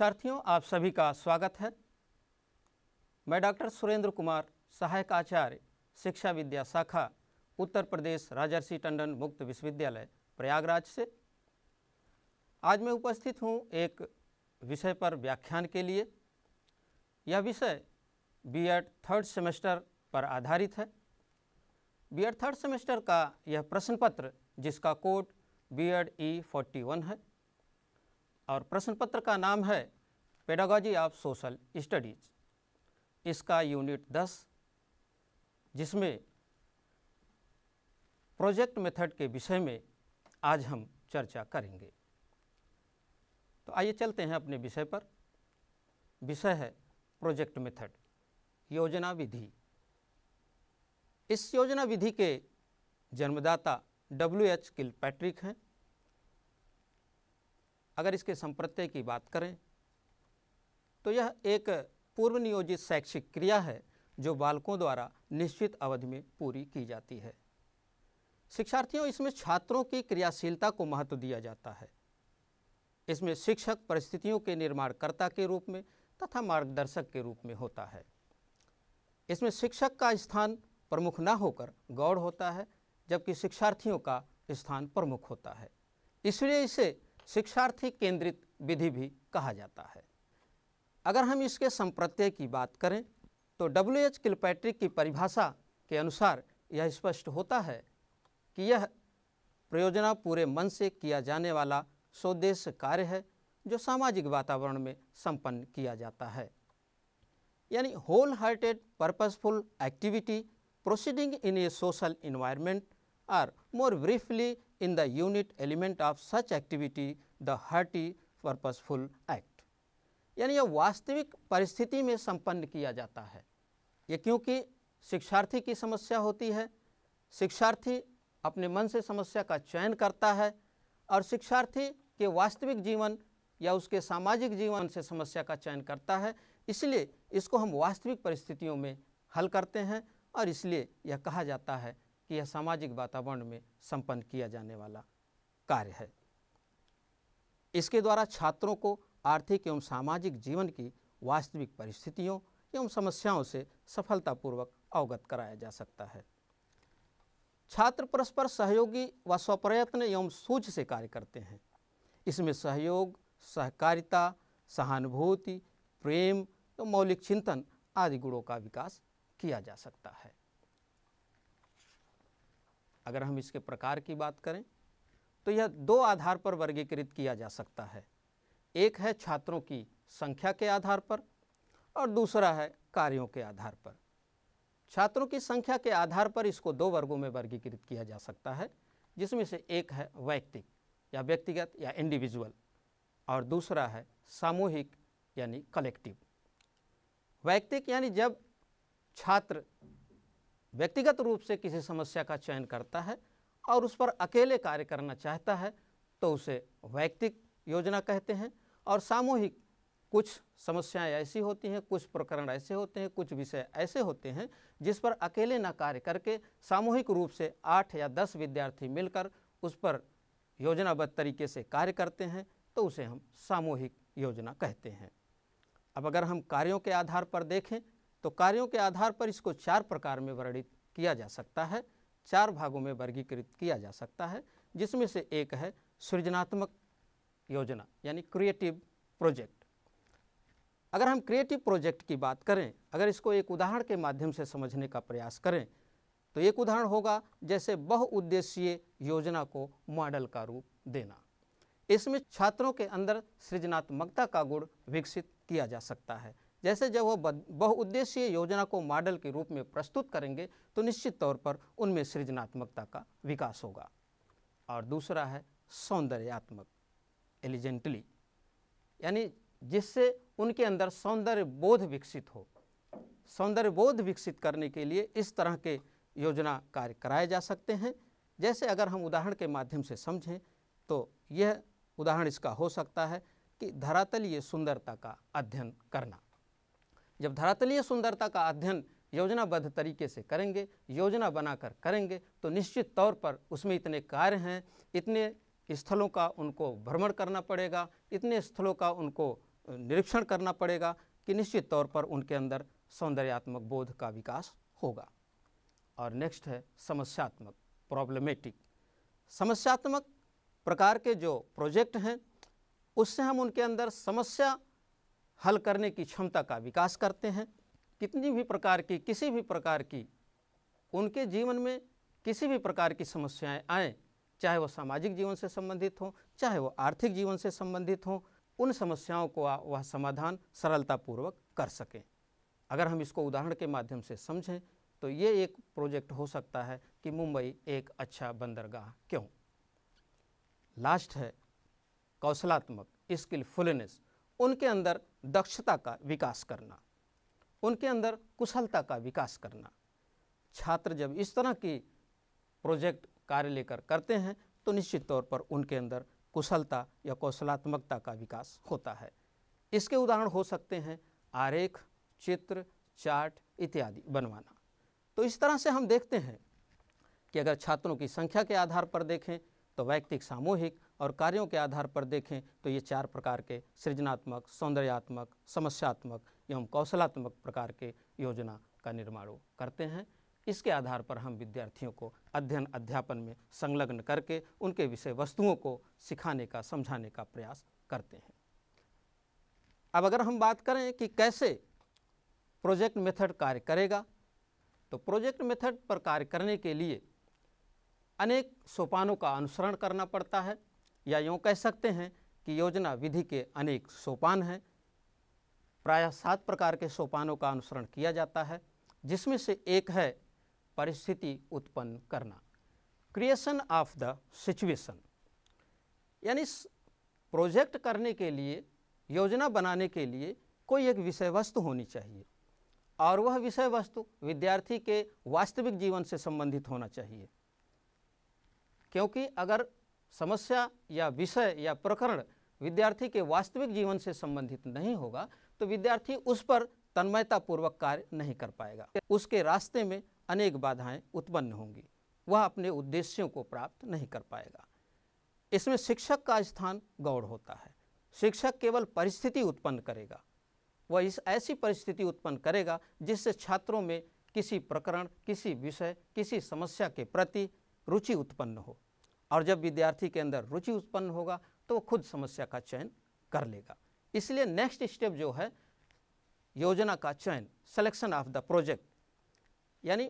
परीक्षार्थियों आप सभी का स्वागत है मैं डॉक्टर सुरेंद्र कुमार सहायक आचार्य शिक्षा विद्या शाखा उत्तर प्रदेश राजर्षि टंडन मुक्त विश्वविद्यालय प्रयागराज से आज मैं उपस्थित हूँ एक विषय पर व्याख्यान के लिए यह विषय बीएड थर्ड सेमेस्टर पर आधारित है बीएड थर्ड सेमेस्टर का यह प्रश्न पत्र जिसका code BEd E forty one है और प्रश्न पत्र का नाम है पेडागॉजी ऑफ सोशल स्टडीज इसका यूनिट 10 जिसमें प्रोजेक्ट मेथड के विषय में आज हम चर्चा करेंगे तो आइए चलते हैं अपने विषय पर विषय है प्रोजेक्ट मेथड योजना विधि इस योजना विधि के जन्मदाता डब्ल्यू एच किल पैट्रिक हैं अगर इसके संप्रत्यय की बात करें तो यह एक पूर्व नियोजित शैक्षिक क्रिया है जो बालकों द्वारा निश्चित अवधि में पूरी की जाती है शिक्षार्थियों इसमें छात्रों की क्रियाशीलता को महत्व दिया जाता है इसमें शिक्षक परिस्थितियों के निर्माणकर्ता के रूप में तथा मार्गदर्शक के रूप में होता है इसमें शिक्षक का स्थान प्रमुख न होकर गौड़ होता है जबकि शिक्षार्थियों का स्थान प्रमुख होता है इसलिए इसे शिक्षार्थी केंद्रित विधि भी कहा जाता है अगर हम इसके संप्रत्यय की बात करें तो डब्ल्यू एच किलपैट्रिक की परिभाषा के अनुसार यह स्पष्ट होता है कि यह प्रयोजना पूरे मन से किया जाने वाला स्वदेश कार्य है जो सामाजिक वातावरण में संपन्न किया जाता है यानी whole hearted purposeful activity proceeding in a social environment or more briefly in the unit element of such activity the hearty purposeful act यानी यह वास्तविक परिस्थिति में संपन्न किया जाता है ये क्योंकि शिक्षार्थी की समस्या होती है शिक्षार्थी अपने मन से समस्या का चयन करता है और शिक्षार्थी के वास्तविक जीवन या उसके सामाजिक जीवन से समस्या का चयन करता है इसलिए इसको हम वास्तविक परिस्थितियों में हल करते हैं और इसलिए यह कहा जाता है कि यह सामाजिक वातावरण में संपन्न किया जाने वाला कार्य है इसके द्वारा छात्रों को आर्थिक एवं सामाजिक जीवन की वास्तविक परिस्थितियों एवं समस्याओं से सफलतापूर्वक अवगत कराया जा सकता है छात्र परस्पर सहयोगी व स्वप्रयत्न एवं सूझ से कार्य करते हैं इसमें सहयोग सहकारिता सहानुभूति प्रेम एवं तो मौलिक चिंतन आदि गुणों का विकास किया जा सकता है अगर हम इसके प्रकार की बात करें तो यह दो आधार पर वर्गीकृत किया जा सकता है एक है छात्रों की संख्या के आधार पर और दूसरा है कार्यों के आधार पर छात्रों की संख्या के आधार पर इसको दो वर्गों में वर्गीकृत किया जा सकता है जिसमें से एक है वैयक्तिक या व्यक्तिगत या इंडिविजुअल और दूसरा है सामूहिक यानी कलेक्टिव वैयक्तिक यानी जब छात्र व्यक्तिगत रूप से किसी समस्या का चयन करता है और उस पर अकेले कार्य करना चाहता है तो उसे वैयक्तिक योजना कहते हैं और सामूहिक कुछ समस्याएं ऐसी होती हैं कुछ प्रकरण ऐसे होते हैं कुछ विषय ऐसे होते हैं जिस पर अकेले न कार्य करके सामूहिक रूप से आठ या दस विद्यार्थी मिलकर उस पर योजनाबद्ध तरीके से कार्य करते हैं तो उसे हम सामूहिक योजना कहते हैं अब अगर हम कार्यों के आधार पर देखें तो कार्यों के आधार पर इसको चार प्रकार में वर्णित किया जा सकता है चार भागों में वर्गीकृत किया जा सकता है जिसमें से एक है सृजनात्मक योजना यानी क्रिएटिव प्रोजेक्ट अगर हम क्रिएटिव प्रोजेक्ट की बात करें अगर इसको एक उदाहरण के माध्यम से समझने का प्रयास करें तो एक उदाहरण होगा जैसे बहुउद्देशीय योजना को मॉडल का रूप देना इसमें छात्रों के अंदर सृजनात्मकता का गुण विकसित किया जा सकता है जैसे जब वो बहुउद्देशीय योजना को मॉडल के रूप में प्रस्तुत करेंगे तो निश्चित तौर पर उनमें सृजनात्मकता का विकास होगा और दूसरा है सौंदर्यात्मक एलिजेंटली यानी जिससे उनके अंदर सौंदर्य बोध विकसित हो सौंदर्य बोध विकसित करने के लिए इस तरह के योजना कार्य कराए जा सकते हैं जैसे अगर हम उदाहरण के माध्यम से समझें तो यह उदाहरण इसका हो सकता है कि धरातलीय सुंदरता का अध्ययन करना जब धरातलीय सुंदरता का अध्ययन योजनाबद्ध तरीके से करेंगे योजना बनाकर करेंगे तो निश्चित तौर पर उसमें इतने कार्य हैं इतने स्थलों का उनको भ्रमण करना पड़ेगा इतने स्थलों का उनको निरीक्षण करना पड़ेगा कि निश्चित तौर पर उनके अंदर सौंदर्यात्मक बोध का विकास होगा और नेक्स्ट है समस्यात्मक प्रॉब्लमेटिक समस्यात्मक प्रकार के जो प्रोजेक्ट हैं उससे हम उनके अंदर समस्या हल करने की क्षमता का विकास करते हैं कितनी भी प्रकार की किसी भी प्रकार की उनके जीवन में किसी भी प्रकार की समस्याएं आएँ चाहे वो सामाजिक जीवन से संबंधित हों चाहे वो आर्थिक जीवन से संबंधित हों उन समस्याओं को वह समाधान सरलतापूर्वक कर सकें अगर हम इसको उदाहरण के माध्यम से समझें तो ये एक प्रोजेक्ट हो सकता है कि मुंबई एक अच्छा बंदरगाह क्यों लास्ट है कौशलात्मक स्किलफुलनेस उनके अंदर दक्षता का विकास करना उनके अंदर कुशलता का विकास करना छात्र जब इस तरह की प्रोजेक्ट कार्य लेकर करते हैं तो निश्चित तौर पर उनके अंदर कुशलता या कौशलात्मकता का विकास होता है इसके उदाहरण हो सकते हैं आरेख चित्र चार्ट इत्यादि बनवाना तो इस तरह से हम देखते हैं कि अगर छात्रों की संख्या के आधार पर देखें तो वैयक्तिक सामूहिक और कार्यों के आधार पर देखें तो ये चार प्रकार के सृजनात्मक सौंदर्यात्मक समस्यात्मक एवं कौशलात्मक प्रकार के योजना का निर्माण करते हैं इसके आधार पर हम विद्यार्थियों को अध्ययन अध्यापन में संलग्न करके उनके विषय वस्तुओं को सिखाने का समझाने का प्रयास करते हैं अब अगर हम बात करें कि कैसे प्रोजेक्ट मेथड कार्य करेगा तो प्रोजेक्ट मेथड पर कार्य करने के लिए अनेक सोपानों का अनुसरण करना पड़ता है या यूँ कह सकते हैं कि योजना विधि के अनेक सोपान हैं प्रायः सात प्रकार के सोपानों का अनुसरण किया जाता है जिसमें से एक है परिस्थिति उत्पन्न करना क्रिएशन ऑफ द सिचुएशन यानी प्रोजेक्ट करने के लिए योजना बनाने के लिए कोई एक विषय वस्तु होनी चाहिए और वह विषय वस्तु विद्यार्थी के वास्तविक जीवन से संबंधित होना चाहिए क्योंकि अगर समस्या या विषय या प्रकरण विद्यार्थी के वास्तविक जीवन से संबंधित नहीं होगा तो विद्यार्थी उस पर तन्मयतापूर्वक कार्य नहीं कर पाएगा उसके रास्ते में अनेक बाधाएं उत्पन्न होंगी वह अपने उद्देश्यों को प्राप्त नहीं कर पाएगा इसमें शिक्षक का स्थान गौड़ होता है शिक्षक केवल परिस्थिति उत्पन्न करेगा वह इस ऐसी परिस्थिति उत्पन्न करेगा जिससे छात्रों में किसी प्रकरण किसी विषय किसी समस्या के प्रति रुचि उत्पन्न हो और जब विद्यार्थी के अंदर रुचि उत्पन्न होगा तो वो खुद समस्या का चयन कर लेगा इसलिए नेक्स्ट स्टेप जो है योजना का चयन सिलेक्शन ऑफ द प्रोजेक्ट यानी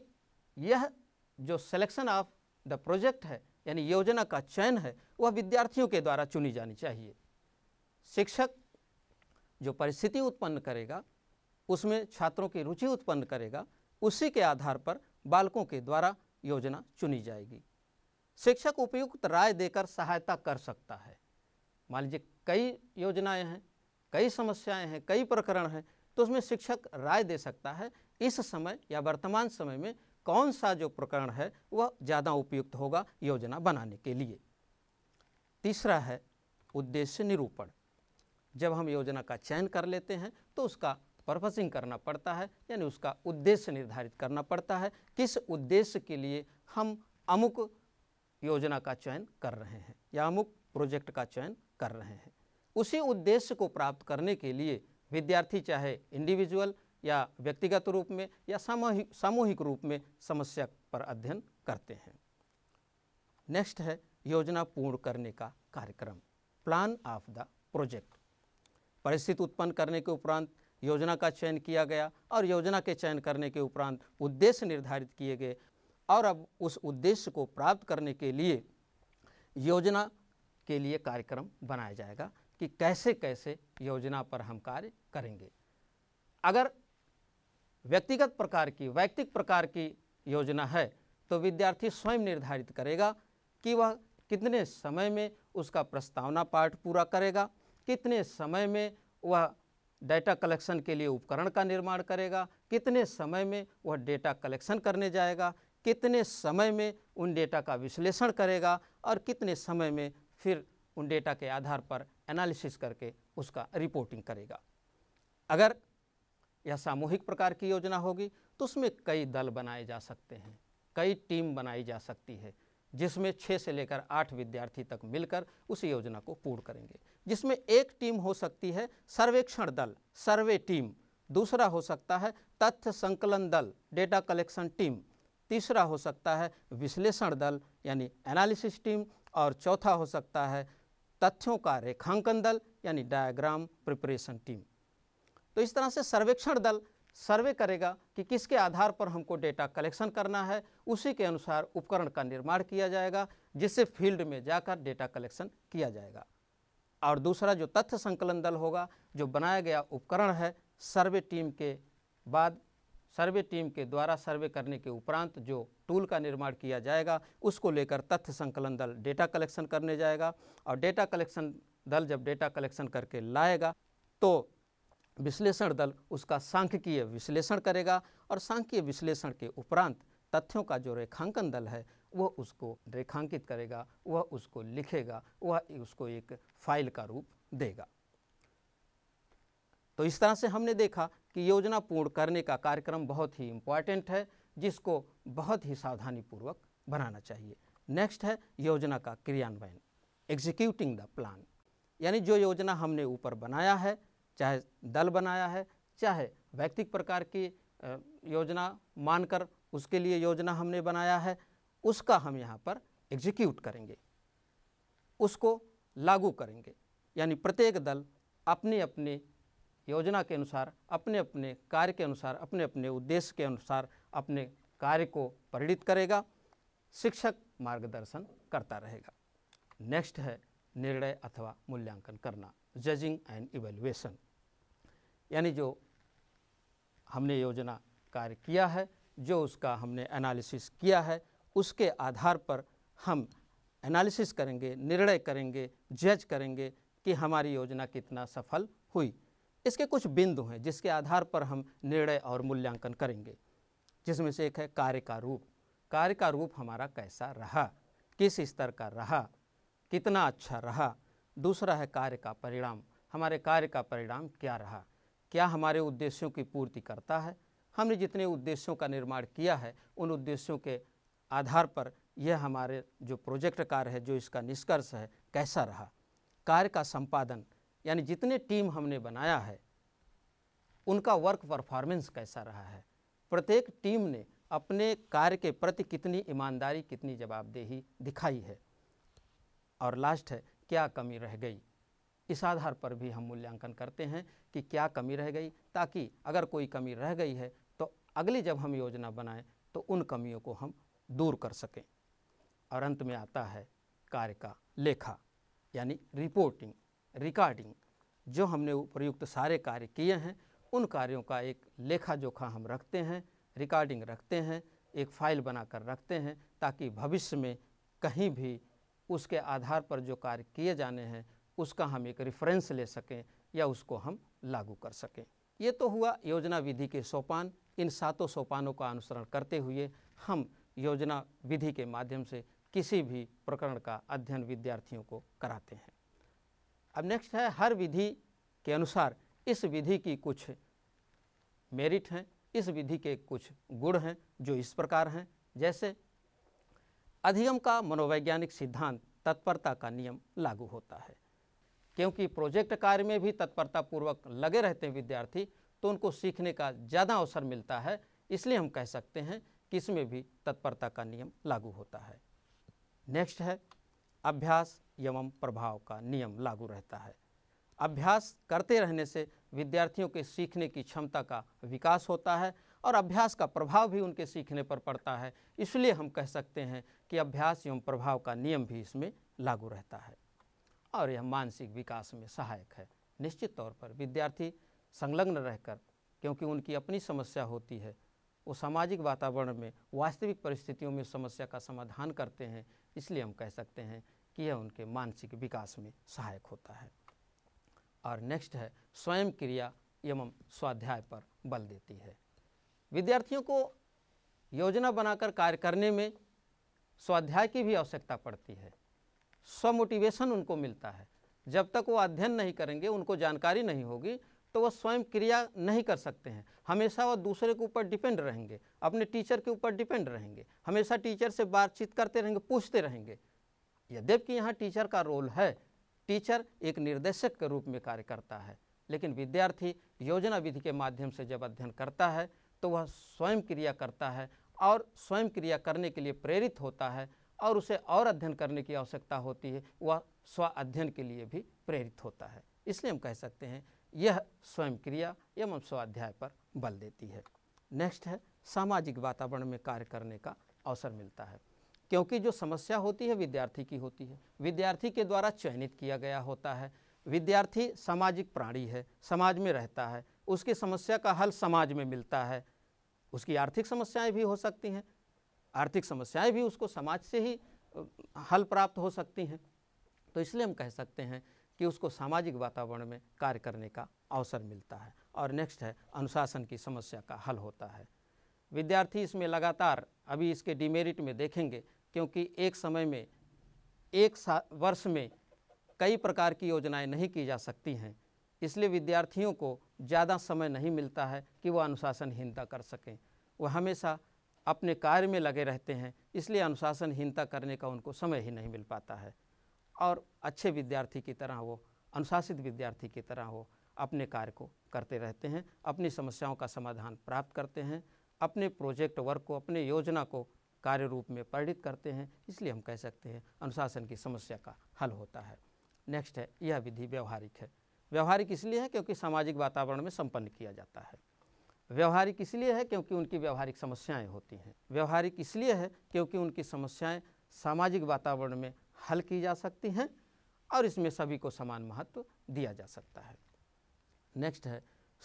यह जो सिलेक्शन ऑफ द प्रोजेक्ट है यानी योजना का चयन है वह विद्यार्थियों के द्वारा चुनी जानी चाहिए शिक्षक जो परिस्थिति उत्पन्न करेगा उसमें छात्रों की रुचि उत्पन्न करेगा उसी के आधार पर बालकों के द्वारा योजना चुनी जाएगी शिक्षक उपयुक्त राय देकर सहायता कर सकता है मान लीजिए कई योजनाएं हैं कई समस्याएं हैं कई प्रकरण हैं तो उसमें शिक्षक राय दे सकता है इस समय या वर्तमान समय में कौन सा जो प्रकरण है वह ज़्यादा उपयुक्त होगा योजना बनाने के लिए तीसरा है उद्देश्य निरूपण जब हम योजना का चयन कर लेते हैं तो उसका पर्पसिंग करना पड़ता है यानी उसका उद्देश्य निर्धारित करना पड़ता है किस उद्देश्य के लिए हम अमुक योजना का चयन कर रहे हैं या अमुक प्रोजेक्ट का चयन कर रहे हैं उसी उद्देश्य को प्राप्त करने के लिए विद्यार्थी चाहे इंडिविजुअल या व्यक्तिगत रूप में या सामूहिक सामूहिक रूप में समस्या पर अध्ययन करते हैं नेक्स्ट है योजना पूर्ण करने का कार्यक्रम प्लान ऑफ द प्रोजेक्ट परिस्थिति उत्पन्न करने के उपरांत योजना का चयन किया गया और योजना के चयन करने के उपरांत उद्देश्य निर्धारित किए गए और अब उस उद्देश्य को प्राप्त करने के लिए योजना के लिए कार्यक्रम बनाया जाएगा कि कैसे कैसे योजना पर हम कार्य करेंगे अगर व्यक्तिगत प्रकार की वैयक्तिक प्रकार की योजना है तो विद्यार्थी स्वयं निर्धारित करेगा कि वह कितने समय में उसका प्रस्तावना पाठ पूरा करेगा कितने समय में वह डेटा कलेक्शन के लिए उपकरण का निर्माण करेगा कितने समय में वह डेटा कलेक्शन करने जाएगा कितने समय में उन डेटा का विश्लेषण करेगा और कितने समय में फिर उन डेटा के आधार पर एनालिसिस करके उसका रिपोर्टिंग करेगा अगर या सामूहिक प्रकार की योजना होगी तो उसमें कई दल बनाए जा सकते हैं कई टीम बनाई जा सकती है जिसमें छः से लेकर आठ विद्यार्थी तक मिलकर उस योजना को पूर्ण करेंगे जिसमें एक टीम हो सकती है सर्वेक्षण दल सर्वे टीम दूसरा हो सकता है तथ्य संकलन दल डेटा कलेक्शन टीम तीसरा हो सकता है विश्लेषण दल यानी एनालिसिस टीम और चौथा हो सकता है तथ्यों का रेखांकन दल यानी डायग्राम प्रिपरेशन टीम तो इस तरह से सर्वेक्षण दल सर्वे करेगा कि किसके आधार पर हमको डेटा कलेक्शन करना है उसी के अनुसार उपकरण का निर्माण किया जाएगा जिससे फील्ड में जाकर डेटा कलेक्शन किया जाएगा और दूसरा जो तथ्य संकलन दल होगा जो बनाया गया उपकरण है सर्वे टीम के बाद सर्वे टीम के द्वारा सर्वे करने के उपरांत जो टूल का निर्माण किया जाएगा उसको लेकर तथ्य संकलन दल डेटा कलेक्शन करने जाएगा और डेटा कलेक्शन दल जब डेटा कलेक्शन करके लाएगा तो विश्लेषण दल उसका सांख्यिकीय विश्लेषण करेगा और सांख्यिकीय विश्लेषण के उपरांत तथ्यों का जो रेखांकन दल है वह उसको रेखांकित करेगा वह उसको लिखेगा वह उसको एक फाइल का रूप देगा तो इस तरह से हमने देखा कि योजना पूर्ण करने का कार्यक्रम बहुत ही इम्पॉर्टेंट है जिसको बहुत ही सावधानीपूर्वक बनाना चाहिए नेक्स्ट है योजना का क्रियान्वयन एग्जीक्यूटिंग द प्लान यानी जो योजना हमने ऊपर बनाया है चाहे दल बनाया है चाहे व्यक्तिक प्रकार की योजना मानकर उसके लिए योजना हमने बनाया है उसका हम यहाँ पर एग्जीक्यूट करेंगे उसको लागू करेंगे यानी प्रत्येक दल अपनी अपनी योजना के अनुसार अपने अपने कार्य के अनुसार अपने अपने उद्देश्य के अनुसार अपने कार्य को परिणित करेगा शिक्षक मार्गदर्शन करता रहेगा नेक्स्ट है निर्णय अथवा मूल्यांकन करना जजिंग एंड इवेल्युएशन यानी जो हमने योजना कार्य किया है जो उसका हमने एनालिसिस किया है उसके आधार पर हम एनालिसिस करेंगे निर्णय करेंगे जज करेंगे कि हमारी योजना कितना सफल हुई इसके कुछ बिंदु हैं जिसके आधार पर हम निर्णय और मूल्यांकन करेंगे जिसमें से एक है कार्य का रूप कार्य का रूप हमारा कैसा रहा किस स्तर का रहा कितना अच्छा रहा दूसरा है कार्य का परिणाम हमारे कार्य का परिणाम क्या रहा क्या हमारे उद्देश्यों की पूर्ति करता है हमने जितने उद्देश्यों का निर्माण किया है उन उद्देश्यों के आधार पर यह हमारे जो प्रोजेक्ट कार्य है जो इसका निष्कर्ष है कैसा रहा कार्य का संपादन यानी जितने टीम हमने बनाया है उनका वर्क परफॉर्मेंस कैसा रहा है प्रत्येक टीम ने अपने कार्य के प्रति कितनी ईमानदारी कितनी जवाबदेही दिखाई है और लास्ट है क्या कमी रह गई इस आधार पर भी हम मूल्यांकन करते हैं कि क्या कमी रह गई ताकि अगर कोई कमी रह गई है तो अगली जब हम योजना बनाएं तो उन कमियों को हम दूर कर सकें और अंत में आता है कार्य का लेखा यानी रिपोर्टिंग रिकॉर्डिंग जो हमने उपयुक्त सारे कार्य किए हैं उन कार्यों का एक लेखा जोखा हम रखते हैं रिकॉर्डिंग रखते हैं एक फाइल बनाकर रखते हैं ताकि भविष्य में कहीं भी उसके आधार पर जो कार्य किए जाने हैं उसका हम एक रेफरेंस ले सकें या उसको हम लागू कर सकें ये तो हुआ योजना विधि के सोपान इन सातों सोपानों का अनुसरण करते हुए हम योजना विधि के माध्यम से किसी भी प्रकरण का अध्ययन विद्यार्थियों को कराते हैं अब नेक्स्ट है हर विधि के अनुसार इस विधि की कुछ मेरिट हैं इस विधि के कुछ गुण हैं जो इस प्रकार हैं जैसे अधिगम का मनोवैज्ञानिक सिद्धांत तत्परता का नियम लागू होता है क्योंकि प्रोजेक्ट कार्य में भी तत्परतापूर्वक लगे रहते हैं विद्यार्थी तो उनको सीखने का ज़्यादा अवसर मिलता है इसलिए हम कह सकते हैं कि इसमें भी तत्परता का नियम लागू होता है नेक्स्ट है अभ्यास एवं प्रभाव का नियम लागू रहता है अभ्यास करते रहने से विद्यार्थियों के सीखने की क्षमता का विकास होता है और अभ्यास का प्रभाव भी उनके सीखने पर पड़ता है इसलिए हम कह सकते हैं कि अभ्यास एवं प्रभाव का नियम भी इसमें लागू रहता है और यह मानसिक विकास में सहायक है निश्चित तौर पर विद्यार्थी संलग्न रहकर क्योंकि उनकी अपनी समस्या होती है वो सामाजिक वातावरण में वास्तविक परिस्थितियों में समस्या का समाधान करते हैं इसलिए हम कह सकते हैं कि यह उनके मानसिक विकास में सहायक होता है और नेक्स्ट है स्वयं क्रिया एवं स्वाध्याय पर बल देती है विद्यार्थियों को योजना बनाकर कार्य करने में स्वाध्याय की भी आवश्यकता पड़ती है स्वमोटिवेशन उनको मिलता है जब तक वो अध्ययन नहीं करेंगे उनको जानकारी नहीं होगी तो वह स्वयं क्रिया नहीं कर सकते हैं हमेशा वह दूसरे के ऊपर डिपेंड रहेंगे अपने टीचर के ऊपर डिपेंड रहेंगे हमेशा टीचर से बातचीत करते रहेंगे पूछते रहेंगे यद्यपि यहाँ टीचर का रोल है टीचर एक निर्देशक के रूप में कार्य करता है लेकिन विद्यार्थी योजना विधि के माध्यम से जब अध्ययन करता है तो वह स्वयं क्रिया करता है और स्वयं क्रिया करने के लिए प्रेरित होता है और उसे और अध्ययन करने की आवश्यकता होती है वह स्व अध्ययन के लिए भी प्रेरित होता है इसलिए हम कह सकते हैं यह स्वयं क्रिया एवं स्वाध्याय पर बल देती है नेक्स्ट है सामाजिक वातावरण में कार्य करने का अवसर मिलता है क्योंकि जो समस्या होती है विद्यार्थी की होती है विद्यार्थी के द्वारा चयनित किया गया होता है विद्यार्थी सामाजिक प्राणी है समाज में रहता है उसकी समस्या का हल समाज में मिलता है उसकी आर्थिक समस्याएं भी हो सकती हैं आर्थिक समस्याएं भी उसको समाज से ही हल प्राप्त हो सकती हैं तो इसलिए हम कह सकते हैं कि उसको सामाजिक वातावरण में कार्य करने का अवसर मिलता है और नेक्स्ट है अनुशासन की समस्या का हल होता है विद्यार्थी इसमें लगातार अभी इसके डिमेरिट में देखेंगे क्योंकि एक समय में एक वर्ष में कई प्रकार की योजनाएं नहीं की जा सकती हैं इसलिए विद्यार्थियों को ज़्यादा समय नहीं मिलता है कि वो अनुशासनहीनता कर सकें वह हमेशा अपने कार्य में लगे रहते हैं इसलिए अनुशासनहीनता करने का उनको समय ही नहीं मिल पाता है और अच्छे विद्यार्थी की तरह वो अनुशासित विद्यार्थी की तरह वो अपने कार्य को करते रहते हैं अपनी समस्याओं का समाधान प्राप्त करते हैं अपने प्रोजेक्ट वर्क को अपने योजना को कार्य रूप में परिणित करते हैं इसलिए हम कह सकते हैं अनुशासन की समस्या का हल होता है नेक्स्ट है यह विधि व्यवहारिक है व्यवहारिक इसलिए है क्योंकि सामाजिक वातावरण में संपन्न किया जाता है व्यवहारिक इसलिए है क्योंकि उनकी व्यवहारिक समस्याएं होती हैं व्यवहारिक इसलिए है क्योंकि उनकी समस्याएं सामाजिक वातावरण में हल की जा सकती हैं और इसमें सभी को समान महत्व दिया जा सकता है नेक्स्ट है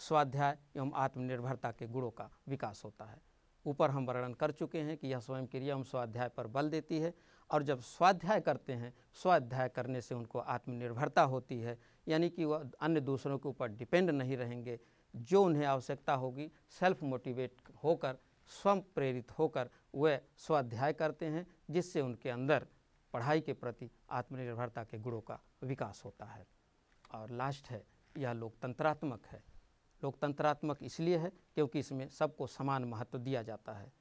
स्वाध्याय एवं आत्मनिर्भरता के गुणों का विकास होता है ऊपर हम वर्णन कर चुके हैं कि यह स्वयं क्रिया एवं स्वाध्याय पर बल देती है और जब स्वाध्याय करते हैं स्वाध्याय करने से उनको आत्मनिर्भरता होती है यानी कि वह अन्य दूसरों के ऊपर डिपेंड नहीं रहेंगे जो उन्हें आवश्यकता होगी सेल्फ मोटिवेट होकर स्वयं प्रेरित होकर वह स्वाध्याय करते हैं जिससे उनके अंदर पढ़ाई के प्रति आत्मनिर्भरता के गुणों का विकास होता है और लास्ट है यह लोकतंत्रात्मक है लोकतंत्रात्मक इसलिए है क्योंकि इसमें सबको समान महत्व दिया जाता है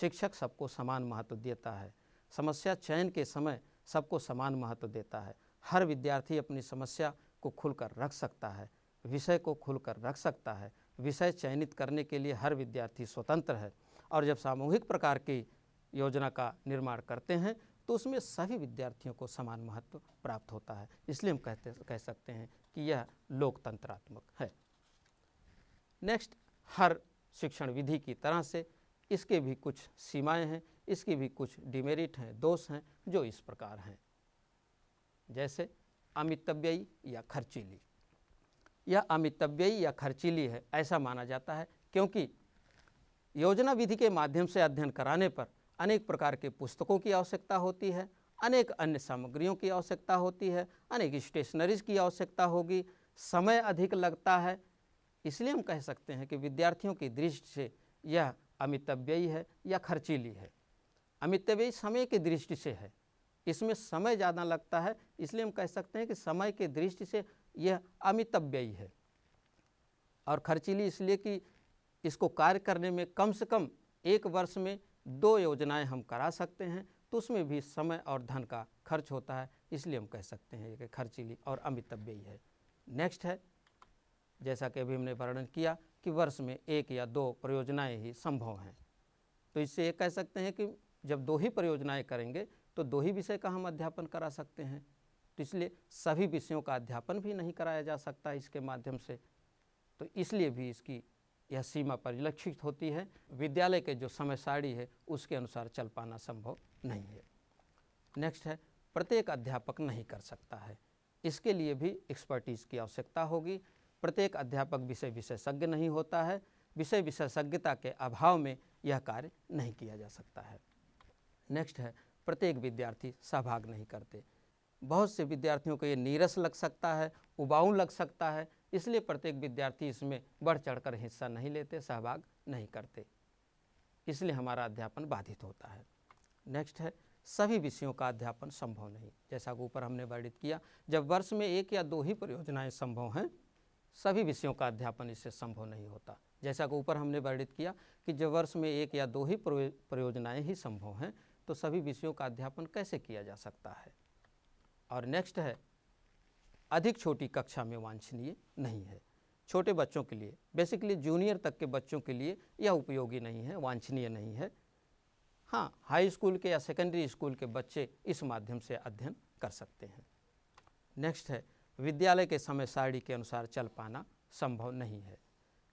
शिक्षक सबको समान महत्व देता है समस्या चयन के समय सबको समान महत्व देता है हर विद्यार्थी अपनी समस्या को खुलकर रख सकता है विषय को खुलकर रख सकता है विषय चयनित करने के लिए हर विद्यार्थी स्वतंत्र है और जब सामूहिक प्रकार की योजना का निर्माण करते हैं तो उसमें सभी विद्यार्थियों को समान महत्व प्राप्त होता है इसलिए हम कहते कह सकते हैं कि यह लोकतंत्रात्मक है नेक्स्ट हर शिक्षण विधि की तरह से इसके भी कुछ सीमाएं हैं इसके भी कुछ डिमेरिट हैं दोष हैं जो इस प्रकार हैं जैसे अमितव्ययी या खर्चीली यह अमितव्ययी या खर्चीली है ऐसा माना जाता है क्योंकि योजना विधि के माध्यम से अध्ययन कराने पर अनेक प्रकार के पुस्तकों की आवश्यकता होती है अनेक अन्य सामग्रियों की आवश्यकता होती है अनेक स्टेशनरीज की आवश्यकता होगी समय अधिक लगता है इसलिए हम कह सकते हैं कि विद्यार्थियों की दृष्टि से यह अमितव्ययी है या खर्चीली है अमितव्ययी समय की दृष्टि से है इसमें समय ज़्यादा लगता है इसलिए हम कह सकते हैं कि समय की दृष्टि से यह अमितव्ययी है और खर्चीली इसलिए कि इसको कार्य करने में कम से कम एक वर्ष में दो योजनाएं हम करा सकते हैं तो उसमें भी समय और धन का खर्च होता है इसलिए हम कह सकते हैं कि खर्चीली और अमितव्ययी है नेक्स्ट है जैसा कि अभी हमने वर्णन किया कि वर्ष में एक या दो परियोजनाएं ही संभव हैं तो इससे ये कह सकते हैं कि जब दो ही परियोजनाएं करेंगे तो दो ही विषय का हम अध्यापन करा सकते हैं तो इसलिए सभी विषयों का अध्यापन भी नहीं कराया जा सकता इसके माध्यम से तो इसलिए भी इसकी यह सीमा परिलक्षित होती है विद्यालय के जो समय साड़ी है उसके अनुसार चल पाना संभव नहीं है नेक्स्ट है प्रत्येक अध्यापक नहीं कर सकता है इसके लिए भी एक्सपर्टीज़ की आवश्यकता होगी प्रत्येक अध्यापक विषय विशेषज्ञ नहीं होता है विषय विशेषज्ञता के अभाव में यह कार्य नहीं किया जा सकता है नेक्स्ट है प्रत्येक विद्यार्थी सहभाग नहीं करते बहुत से विद्यार्थियों को ये नीरस लग सकता है उबाऊ लग सकता है इसलिए प्रत्येक विद्यार्थी इसमें बढ़ चढ़कर हिस्सा नहीं लेते सहभाग नहीं करते इसलिए हमारा अध्यापन बाधित होता है नेक्स्ट है सभी विषयों का अध्यापन संभव नहीं जैसा कि ऊपर हमने वर्णित किया जब वर्ष में एक या दो ही परियोजनाएं संभव हैं सभी विषयों का अध्यापन इससे संभव नहीं होता जैसा कि ऊपर हमने वर्णित किया कि जब वर्ष में एक या दो ही परियोजनाएँ ही संभव हैं तो सभी विषयों का अध्यापन कैसे किया जा सकता है और नेक्स्ट है अधिक छोटी कक्षा में वांछनीय नहीं है छोटे बच्चों के लिए बेसिकली जूनियर तक के बच्चों के लिए यह उपयोगी नहीं है वांछनीय नहीं है हाँ हाई स्कूल के या सेकेंडरी स्कूल के बच्चे इस माध्यम से अध्ययन कर सकते हैं नेक्स्ट है विद्यालय के समय सारणी के अनुसार चल पाना संभव नहीं है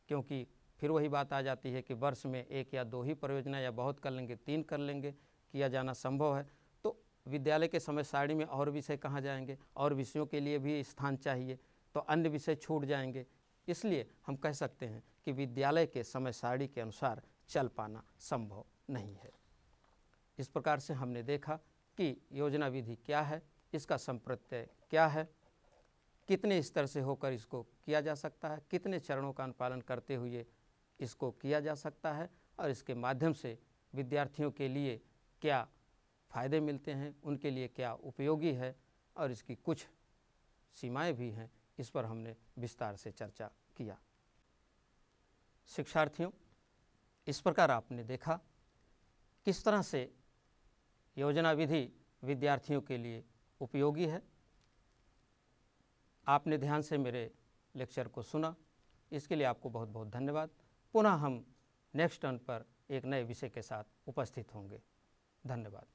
क्योंकि फिर वही बात आ जाती है कि वर्ष में एक या दो ही परियोजना या बहुत कर लेंगे तीन कर लेंगे किया जाना संभव है विद्यालय के समय सारणी में और विषय कहाँ जाएंगे और विषयों के लिए भी स्थान चाहिए तो अन्य विषय छूट जाएंगे इसलिए हम कह सकते हैं कि विद्यालय के समय सारणी के अनुसार चल पाना संभव नहीं है इस प्रकार से हमने देखा कि योजना विधि क्या है इसका संप्रत्यय क्या है कितने स्तर से होकर इसको किया जा सकता है कितने चरणों का अनुपालन करते हुए इसको किया जा सकता है और इसके माध्यम से विद्यार्थियों के लिए क्या फ़ायदे मिलते हैं उनके लिए क्या उपयोगी है और इसकी कुछ सीमाएं भी हैं इस पर हमने विस्तार से चर्चा किया शिक्षार्थियों इस प्रकार आपने देखा किस तरह से योजना विधि विद्यार्थियों के लिए उपयोगी है आपने ध्यान से मेरे लेक्चर को सुना इसके लिए आपको बहुत बहुत धन्यवाद पुनः हम नेक्स्ट टर्न पर एक नए विषय के साथ उपस्थित होंगे धन्यवाद